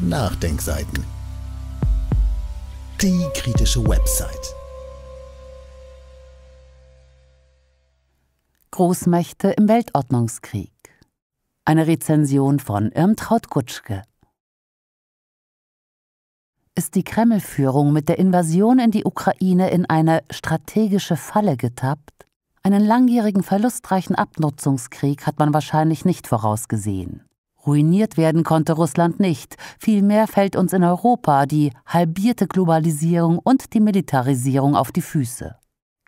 Nachdenkseiten. Die kritische Website. Großmächte im Weltordnungskrieg. Eine Rezension von Irmtraut Kutschke. Ist die Kremlführung mit der Invasion in die Ukraine in eine strategische Falle getappt? Einen langjährigen verlustreichen Abnutzungskrieg hat man wahrscheinlich nicht vorausgesehen. Ruiniert werden konnte Russland nicht. Vielmehr fällt uns in Europa die halbierte Globalisierung und die Militarisierung auf die Füße.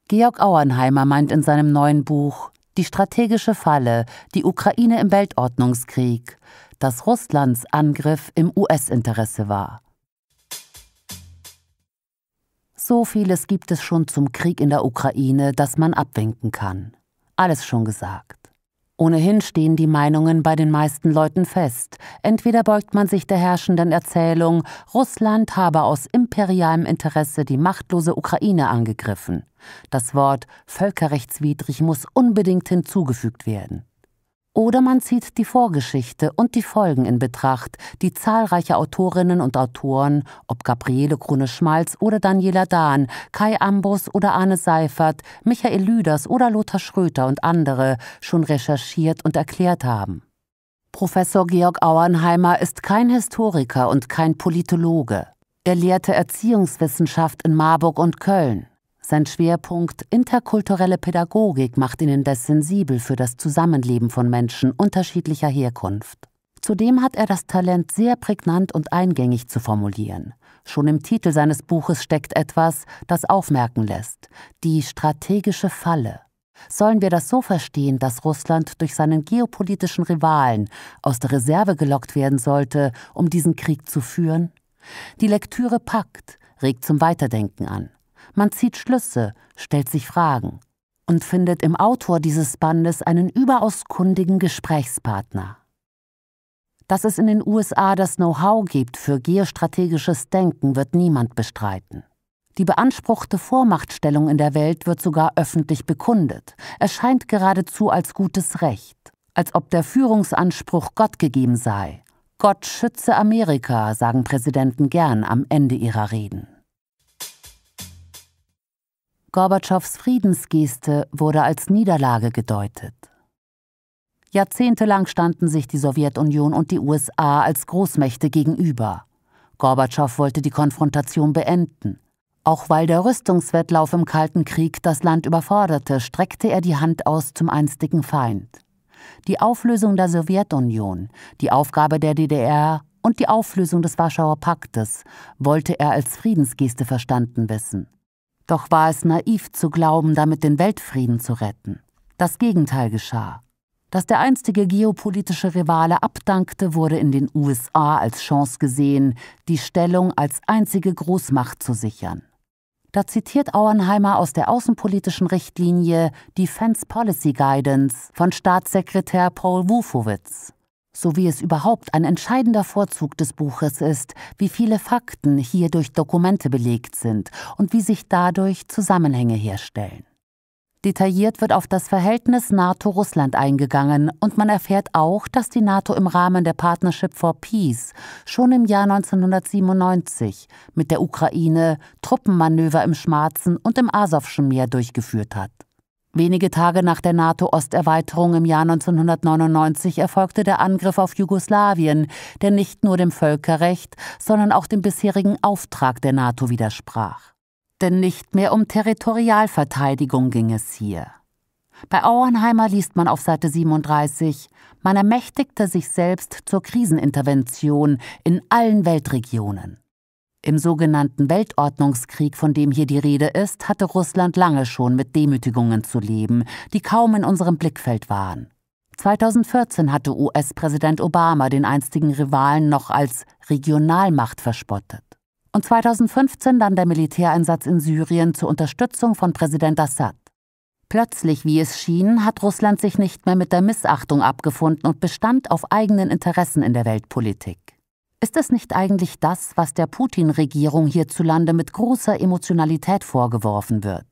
Georg Auernheimer meint in seinem neuen Buch Die strategische Falle, die Ukraine im Weltordnungskrieg, dass Russlands Angriff im US-Interesse war. So vieles gibt es schon zum Krieg in der Ukraine, dass man abwinken kann. Alles schon gesagt. Ohnehin stehen die Meinungen bei den meisten Leuten fest. Entweder beugt man sich der herrschenden Erzählung, Russland habe aus imperialem Interesse die machtlose Ukraine angegriffen. Das Wort völkerrechtswidrig muss unbedingt hinzugefügt werden. Oder man zieht die Vorgeschichte und die Folgen in Betracht, die zahlreiche Autorinnen und Autoren, ob Gabriele Krone-Schmalz oder Daniela Dahn, Kai Ambros oder Arne Seifert, Michael Lüders oder Lothar Schröter und andere schon recherchiert und erklärt haben. Professor Georg Auernheimer ist kein Historiker und kein Politologe. Er lehrte Erziehungswissenschaft in Marburg und Köln. Sein Schwerpunkt interkulturelle Pädagogik macht ihn indes sensibel für das Zusammenleben von Menschen unterschiedlicher Herkunft. Zudem hat er das Talent, sehr prägnant und eingängig zu formulieren. Schon im Titel seines Buches steckt etwas, das aufmerken lässt. Die strategische Falle. Sollen wir das so verstehen, dass Russland durch seinen geopolitischen Rivalen aus der Reserve gelockt werden sollte, um diesen Krieg zu führen? Die Lektüre packt, regt zum Weiterdenken an man zieht Schlüsse, stellt sich Fragen und findet im Autor dieses Bandes einen überaus kundigen Gesprächspartner. Dass es in den USA das Know-how gibt für geostrategisches Denken, wird niemand bestreiten. Die beanspruchte Vormachtstellung in der Welt wird sogar öffentlich bekundet, erscheint geradezu als gutes Recht, als ob der Führungsanspruch Gott gegeben sei. Gott schütze Amerika, sagen Präsidenten gern am Ende ihrer Reden. Gorbatschows Friedensgeste wurde als Niederlage gedeutet. Jahrzehntelang standen sich die Sowjetunion und die USA als Großmächte gegenüber. Gorbatschow wollte die Konfrontation beenden. Auch weil der Rüstungswettlauf im Kalten Krieg das Land überforderte, streckte er die Hand aus zum einstigen Feind. Die Auflösung der Sowjetunion, die Aufgabe der DDR und die Auflösung des Warschauer Paktes wollte er als Friedensgeste verstanden wissen. Doch war es naiv zu glauben, damit den Weltfrieden zu retten. Das Gegenteil geschah. Dass der einstige geopolitische Rivale abdankte, wurde in den USA als Chance gesehen, die Stellung als einzige Großmacht zu sichern. Da zitiert Auenheimer aus der außenpolitischen Richtlinie Defense Policy Guidance von Staatssekretär Paul Wufowitz so wie es überhaupt ein entscheidender Vorzug des Buches ist, wie viele Fakten hier durch Dokumente belegt sind und wie sich dadurch Zusammenhänge herstellen. Detailliert wird auf das Verhältnis NATO-Russland eingegangen und man erfährt auch, dass die NATO im Rahmen der Partnership for Peace schon im Jahr 1997 mit der Ukraine Truppenmanöver im Schwarzen und im Asowschen Meer durchgeführt hat. Wenige Tage nach der NATO-Osterweiterung im Jahr 1999 erfolgte der Angriff auf Jugoslawien, der nicht nur dem Völkerrecht, sondern auch dem bisherigen Auftrag der NATO widersprach. Denn nicht mehr um Territorialverteidigung ging es hier. Bei Auenheimer liest man auf Seite 37, man ermächtigte sich selbst zur Krisenintervention in allen Weltregionen. Im sogenannten Weltordnungskrieg, von dem hier die Rede ist, hatte Russland lange schon mit Demütigungen zu leben, die kaum in unserem Blickfeld waren. 2014 hatte US-Präsident Obama den einstigen Rivalen noch als Regionalmacht verspottet. Und 2015 dann der Militäreinsatz in Syrien zur Unterstützung von Präsident Assad. Plötzlich, wie es schien, hat Russland sich nicht mehr mit der Missachtung abgefunden und bestand auf eigenen Interessen in der Weltpolitik. Ist es nicht eigentlich das, was der Putin-Regierung hierzulande mit großer Emotionalität vorgeworfen wird?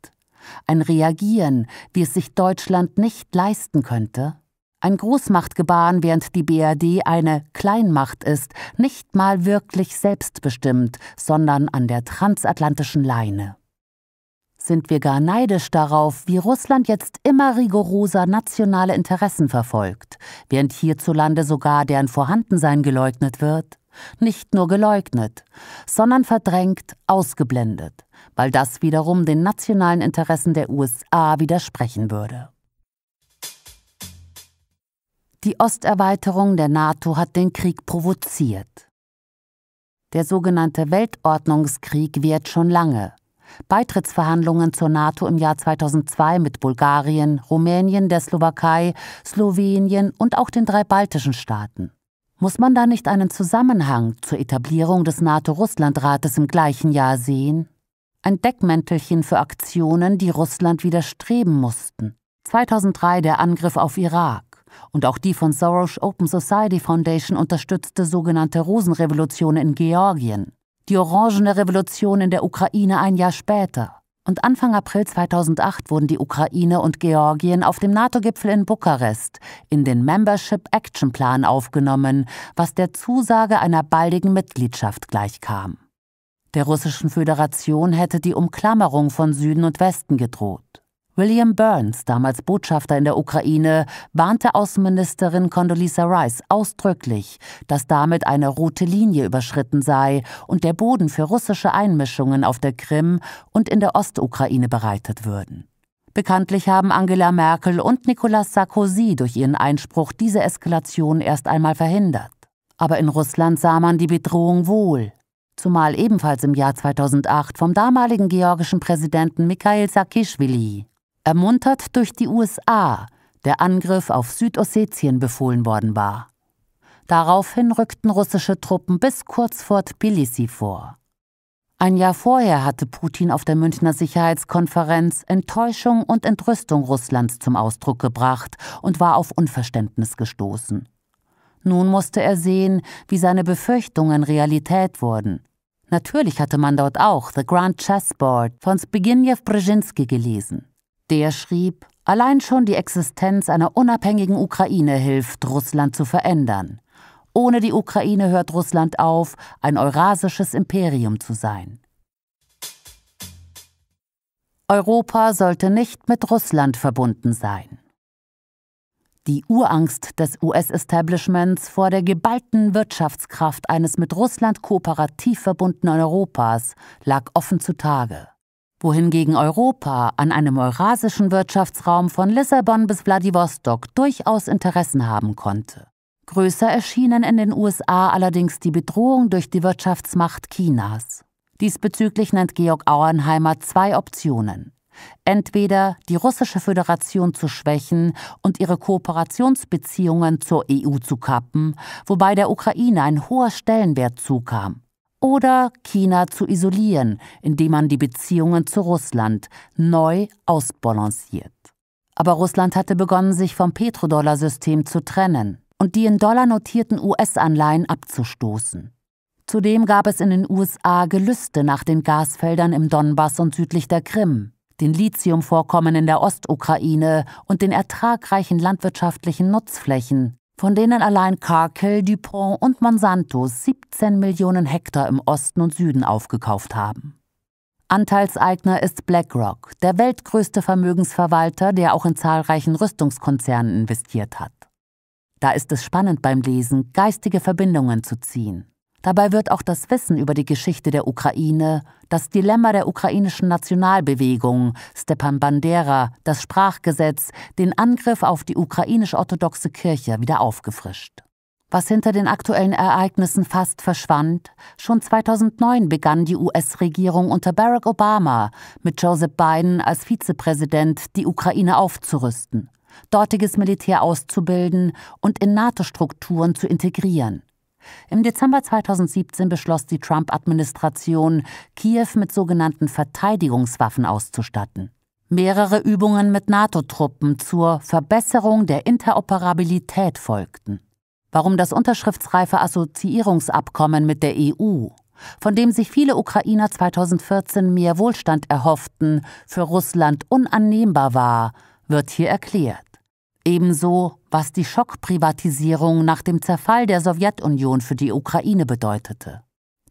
Ein Reagieren, wie es sich Deutschland nicht leisten könnte? Ein Großmachtgebaren, während die BRD eine Kleinmacht ist, nicht mal wirklich selbstbestimmt, sondern an der transatlantischen Leine. Sind wir gar neidisch darauf, wie Russland jetzt immer rigoroser nationale Interessen verfolgt, während hierzulande sogar deren Vorhandensein geleugnet wird? Nicht nur geleugnet, sondern verdrängt, ausgeblendet, weil das wiederum den nationalen Interessen der USA widersprechen würde. Die Osterweiterung der NATO hat den Krieg provoziert. Der sogenannte Weltordnungskrieg währt schon lange. Beitrittsverhandlungen zur NATO im Jahr 2002 mit Bulgarien, Rumänien, der Slowakei, Slowenien und auch den drei baltischen Staaten. Muss man da nicht einen Zusammenhang zur Etablierung des NATO-Russland-Rates im gleichen Jahr sehen? Ein Deckmäntelchen für Aktionen, die Russland widerstreben mussten. 2003 der Angriff auf Irak und auch die von Soros Open Society Foundation unterstützte sogenannte Rosenrevolution in Georgien, die Orangene Revolution in der Ukraine ein Jahr später und Anfang April 2008 wurden die Ukraine und Georgien auf dem NATO-Gipfel in Bukarest in den Membership Action Plan aufgenommen, was der Zusage einer baldigen Mitgliedschaft gleichkam. Der Russischen Föderation hätte die Umklammerung von Süden und Westen gedroht. William Burns, damals Botschafter in der Ukraine, warnte Außenministerin Condoleezza Rice ausdrücklich, dass damit eine rote Linie überschritten sei und der Boden für russische Einmischungen auf der Krim und in der Ostukraine bereitet würden. Bekanntlich haben Angela Merkel und Nicolas Sarkozy durch ihren Einspruch diese Eskalation erst einmal verhindert. Aber in Russland sah man die Bedrohung wohl, zumal ebenfalls im Jahr 2008 vom damaligen georgischen Präsidenten Mikhail Saakishvili ermuntert durch die USA der Angriff auf Südossetien befohlen worden war. Daraufhin rückten russische Truppen bis kurz vor Tbilisi vor. Ein Jahr vorher hatte Putin auf der Münchner Sicherheitskonferenz Enttäuschung und Entrüstung Russlands zum Ausdruck gebracht und war auf Unverständnis gestoßen. Nun musste er sehen, wie seine Befürchtungen Realität wurden. Natürlich hatte man dort auch The Grand Chessboard von Zbigniew Brzezinski gelesen. Der schrieb, allein schon die Existenz einer unabhängigen Ukraine hilft, Russland zu verändern. Ohne die Ukraine hört Russland auf, ein eurasisches Imperium zu sein. Europa sollte nicht mit Russland verbunden sein. Die Urangst des US-Establishments vor der geballten Wirtschaftskraft eines mit Russland kooperativ verbundenen Europas lag offen zutage wohingegen Europa an einem eurasischen Wirtschaftsraum von Lissabon bis Wladiwostok durchaus Interessen haben konnte. Größer erschienen in den USA allerdings die Bedrohung durch die Wirtschaftsmacht Chinas. Diesbezüglich nennt Georg Auerheimer zwei Optionen. Entweder die russische Föderation zu schwächen und ihre Kooperationsbeziehungen zur EU zu kappen, wobei der Ukraine ein hoher Stellenwert zukam, oder China zu isolieren, indem man die Beziehungen zu Russland neu ausbalanciert. Aber Russland hatte begonnen, sich vom Petrodollarsystem zu trennen und die in Dollar notierten US-Anleihen abzustoßen. Zudem gab es in den USA Gelüste nach den Gasfeldern im Donbass und südlich der Krim, den Lithiumvorkommen in der Ostukraine und den ertragreichen landwirtschaftlichen Nutzflächen, von denen allein Cargill, Dupont und Monsanto 17 Millionen Hektar im Osten und Süden aufgekauft haben. Anteilseigner ist BlackRock, der weltgrößte Vermögensverwalter, der auch in zahlreichen Rüstungskonzernen investiert hat. Da ist es spannend beim Lesen, geistige Verbindungen zu ziehen. Dabei wird auch das Wissen über die Geschichte der Ukraine, das Dilemma der ukrainischen Nationalbewegung, Stepan Bandera, das Sprachgesetz, den Angriff auf die ukrainisch-orthodoxe Kirche wieder aufgefrischt. Was hinter den aktuellen Ereignissen fast verschwand, schon 2009 begann die US-Regierung unter Barack Obama mit Joseph Biden als Vizepräsident die Ukraine aufzurüsten, dortiges Militär auszubilden und in NATO-Strukturen zu integrieren. Im Dezember 2017 beschloss die Trump-Administration, Kiew mit sogenannten Verteidigungswaffen auszustatten. Mehrere Übungen mit NATO-Truppen zur Verbesserung der Interoperabilität folgten. Warum das unterschriftsreife Assoziierungsabkommen mit der EU, von dem sich viele Ukrainer 2014 mehr Wohlstand erhofften, für Russland unannehmbar war, wird hier erklärt. Ebenso, was die Schockprivatisierung nach dem Zerfall der Sowjetunion für die Ukraine bedeutete.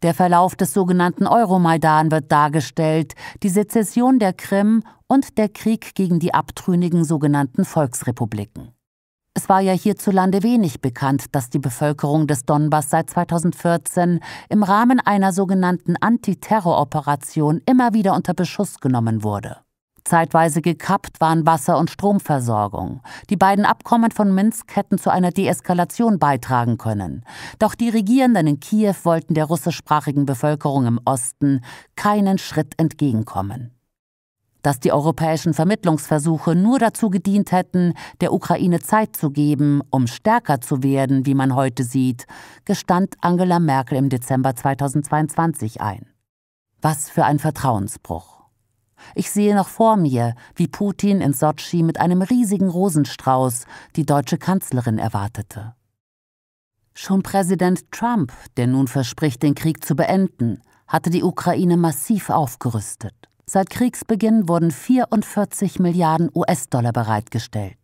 Der Verlauf des sogenannten Euromaidan wird dargestellt, die Sezession der Krim und der Krieg gegen die abtrünnigen sogenannten Volksrepubliken. Es war ja hierzulande wenig bekannt, dass die Bevölkerung des Donbass seit 2014 im Rahmen einer sogenannten Antiterroroperation immer wieder unter Beschuss genommen wurde. Zeitweise gekappt waren Wasser- und Stromversorgung. Die beiden Abkommen von Minsk hätten zu einer Deeskalation beitragen können. Doch die Regierenden in Kiew wollten der russischsprachigen Bevölkerung im Osten keinen Schritt entgegenkommen. Dass die europäischen Vermittlungsversuche nur dazu gedient hätten, der Ukraine Zeit zu geben, um stärker zu werden, wie man heute sieht, gestand Angela Merkel im Dezember 2022 ein. Was für ein Vertrauensbruch. Ich sehe noch vor mir, wie Putin in Sotschi mit einem riesigen Rosenstrauß die deutsche Kanzlerin erwartete. Schon Präsident Trump, der nun verspricht, den Krieg zu beenden, hatte die Ukraine massiv aufgerüstet. Seit Kriegsbeginn wurden 44 Milliarden US-Dollar bereitgestellt.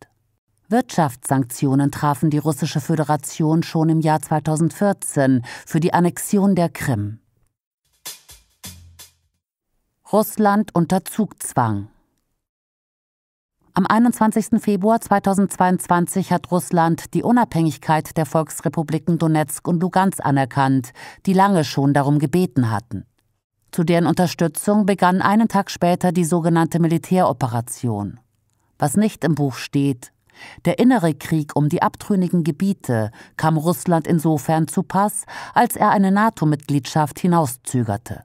Wirtschaftssanktionen trafen die Russische Föderation schon im Jahr 2014 für die Annexion der Krim. Russland unter Zugzwang. Am 21. Februar 2022 hat Russland die Unabhängigkeit der Volksrepubliken Donetsk und Lugansk anerkannt, die lange schon darum gebeten hatten. Zu deren Unterstützung begann einen Tag später die sogenannte Militäroperation. Was nicht im Buch steht, der innere Krieg um die abtrünnigen Gebiete kam Russland insofern zu Pass, als er eine NATO-Mitgliedschaft hinauszögerte.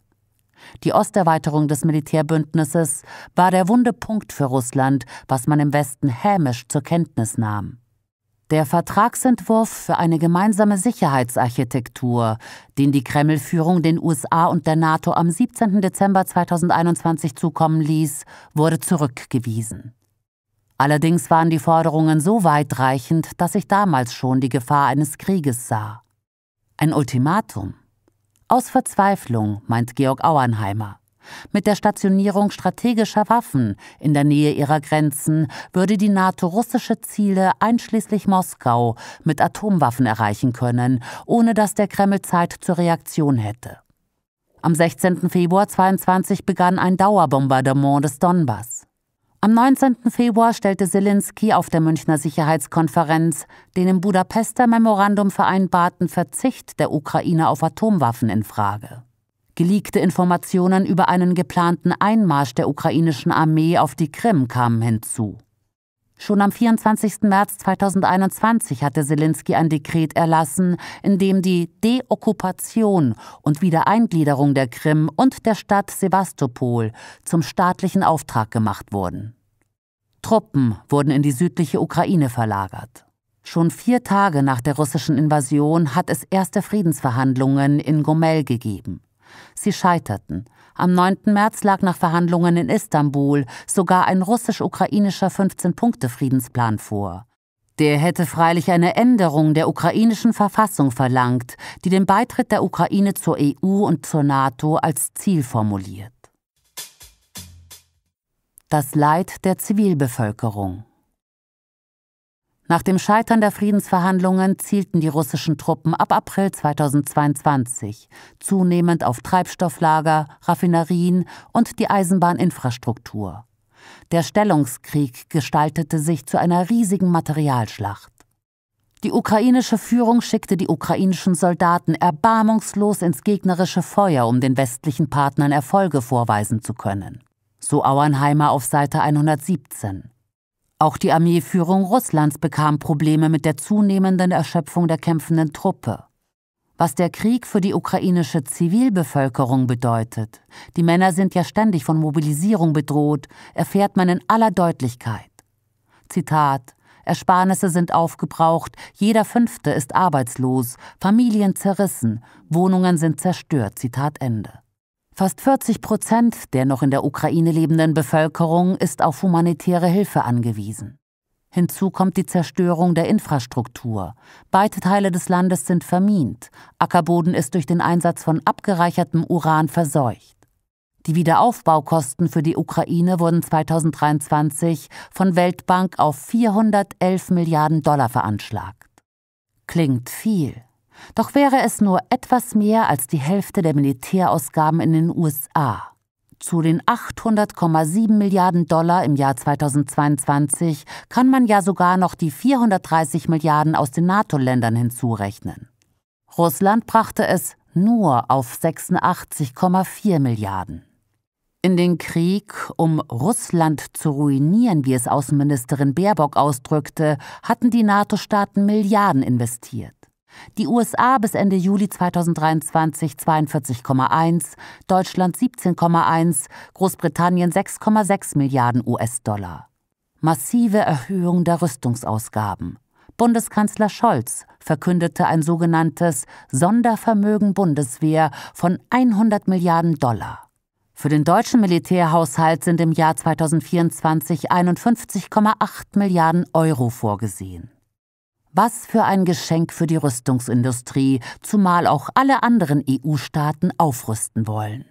Die Osterweiterung des Militärbündnisses war der wunde Punkt für Russland, was man im Westen hämisch zur Kenntnis nahm. Der Vertragsentwurf für eine gemeinsame Sicherheitsarchitektur, den die Kreml-Führung den USA und der NATO am 17. Dezember 2021 zukommen ließ, wurde zurückgewiesen. Allerdings waren die Forderungen so weitreichend, dass ich damals schon die Gefahr eines Krieges sah. Ein Ultimatum aus Verzweiflung, meint Georg Auernheimer. Mit der Stationierung strategischer Waffen in der Nähe ihrer Grenzen würde die NATO russische Ziele einschließlich Moskau mit Atomwaffen erreichen können, ohne dass der Kreml Zeit zur Reaktion hätte. Am 16. Februar 22 begann ein Dauerbombardement des Donbass. Am 19. Februar stellte Zelensky auf der Münchner Sicherheitskonferenz den im Budapester Memorandum vereinbarten Verzicht der Ukraine auf Atomwaffen in Frage. Geleakte Informationen über einen geplanten Einmarsch der ukrainischen Armee auf die Krim kamen hinzu. Schon am 24. März 2021 hatte Zelensky ein Dekret erlassen, in dem die Deokkupation und Wiedereingliederung der Krim und der Stadt Sevastopol zum staatlichen Auftrag gemacht wurden. Truppen wurden in die südliche Ukraine verlagert. Schon vier Tage nach der russischen Invasion hat es erste Friedensverhandlungen in Gomel gegeben. Sie scheiterten, am 9. März lag nach Verhandlungen in Istanbul sogar ein russisch-ukrainischer 15-Punkte-Friedensplan vor. Der hätte freilich eine Änderung der ukrainischen Verfassung verlangt, die den Beitritt der Ukraine zur EU und zur NATO als Ziel formuliert. Das Leid der Zivilbevölkerung. Nach dem Scheitern der Friedensverhandlungen zielten die russischen Truppen ab April 2022 zunehmend auf Treibstofflager, Raffinerien und die Eisenbahninfrastruktur. Der Stellungskrieg gestaltete sich zu einer riesigen Materialschlacht. Die ukrainische Führung schickte die ukrainischen Soldaten erbarmungslos ins gegnerische Feuer, um den westlichen Partnern Erfolge vorweisen zu können. So Auernheimer auf Seite 117. Auch die Armeeführung Russlands bekam Probleme mit der zunehmenden Erschöpfung der kämpfenden Truppe. Was der Krieg für die ukrainische Zivilbevölkerung bedeutet, die Männer sind ja ständig von Mobilisierung bedroht, erfährt man in aller Deutlichkeit. Zitat Ersparnisse sind aufgebraucht, jeder Fünfte ist arbeitslos, Familien zerrissen, Wohnungen sind zerstört. Zitat Ende. Fast 40 Prozent der noch in der Ukraine lebenden Bevölkerung ist auf humanitäre Hilfe angewiesen. Hinzu kommt die Zerstörung der Infrastruktur. Beide Teile des Landes sind vermint. Ackerboden ist durch den Einsatz von abgereichertem Uran verseucht. Die Wiederaufbaukosten für die Ukraine wurden 2023 von Weltbank auf 411 Milliarden Dollar veranschlagt. Klingt viel. Doch wäre es nur etwas mehr als die Hälfte der Militärausgaben in den USA. Zu den 800,7 Milliarden Dollar im Jahr 2022 kann man ja sogar noch die 430 Milliarden aus den NATO-Ländern hinzurechnen. Russland brachte es nur auf 86,4 Milliarden. In den Krieg, um Russland zu ruinieren, wie es Außenministerin Baerbock ausdrückte, hatten die NATO-Staaten Milliarden investiert. Die USA bis Ende Juli 2023 42,1, Deutschland 17,1, Großbritannien 6,6 Milliarden US-Dollar. Massive Erhöhung der Rüstungsausgaben. Bundeskanzler Scholz verkündete ein sogenanntes Sondervermögen Bundeswehr von 100 Milliarden Dollar. Für den deutschen Militärhaushalt sind im Jahr 2024 51,8 Milliarden Euro vorgesehen. Was für ein Geschenk für die Rüstungsindustrie, zumal auch alle anderen EU-Staaten aufrüsten wollen.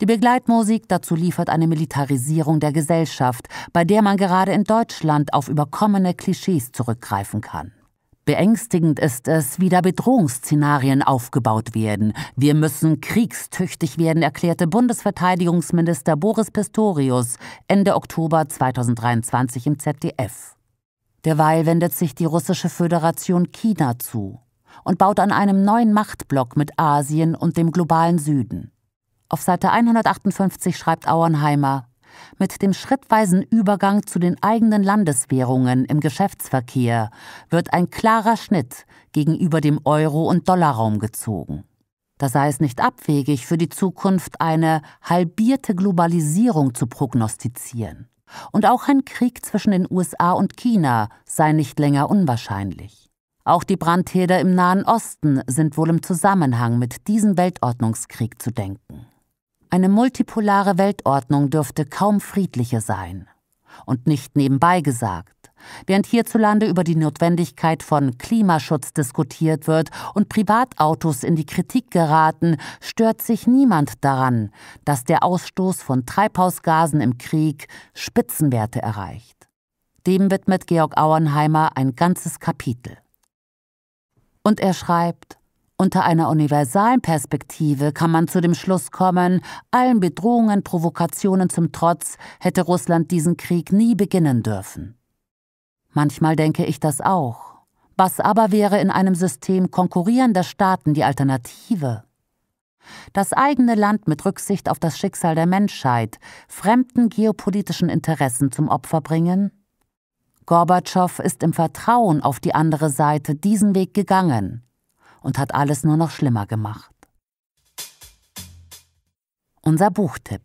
Die Begleitmusik dazu liefert eine Militarisierung der Gesellschaft, bei der man gerade in Deutschland auf überkommene Klischees zurückgreifen kann. Beängstigend ist es, wie da Bedrohungsszenarien aufgebaut werden. Wir müssen kriegstüchtig werden, erklärte Bundesverteidigungsminister Boris Pistorius Ende Oktober 2023 im ZDF. Derweil wendet sich die russische Föderation China zu und baut an einem neuen Machtblock mit Asien und dem globalen Süden. Auf Seite 158 schreibt Auenheimer, mit dem schrittweisen Übergang zu den eigenen Landeswährungen im Geschäftsverkehr wird ein klarer Schnitt gegenüber dem Euro- und Dollarraum gezogen. Da sei es nicht abwegig, für die Zukunft eine halbierte Globalisierung zu prognostizieren. Und auch ein Krieg zwischen den USA und China sei nicht länger unwahrscheinlich. Auch die Brandherde im Nahen Osten sind wohl im Zusammenhang mit diesem Weltordnungskrieg zu denken. Eine multipolare Weltordnung dürfte kaum friedlicher sein. Und nicht nebenbei gesagt. Während hierzulande über die Notwendigkeit von Klimaschutz diskutiert wird und Privatautos in die Kritik geraten, stört sich niemand daran, dass der Ausstoß von Treibhausgasen im Krieg Spitzenwerte erreicht. Dem widmet Georg Auenheimer ein ganzes Kapitel. Und er schreibt, unter einer universalen Perspektive kann man zu dem Schluss kommen, allen Bedrohungen, Provokationen zum Trotz hätte Russland diesen Krieg nie beginnen dürfen. Manchmal denke ich das auch. Was aber wäre in einem System konkurrierender Staaten die Alternative? Das eigene Land mit Rücksicht auf das Schicksal der Menschheit, fremden geopolitischen Interessen zum Opfer bringen? Gorbatschow ist im Vertrauen auf die andere Seite diesen Weg gegangen und hat alles nur noch schlimmer gemacht. Unser Buchtipp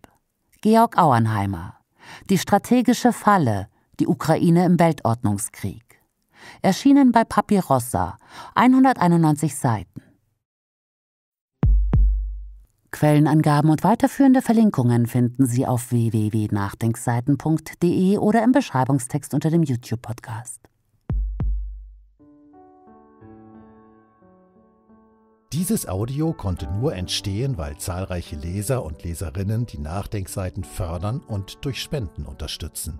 Georg Auenheimer Die strategische Falle die Ukraine im Weltordnungskrieg. Erschienen bei Papirossa, 191 Seiten. Quellenangaben und weiterführende Verlinkungen finden Sie auf www.nachdenkseiten.de oder im Beschreibungstext unter dem YouTube-Podcast. Dieses Audio konnte nur entstehen, weil zahlreiche Leser und Leserinnen die Nachdenkseiten fördern und durch Spenden unterstützen.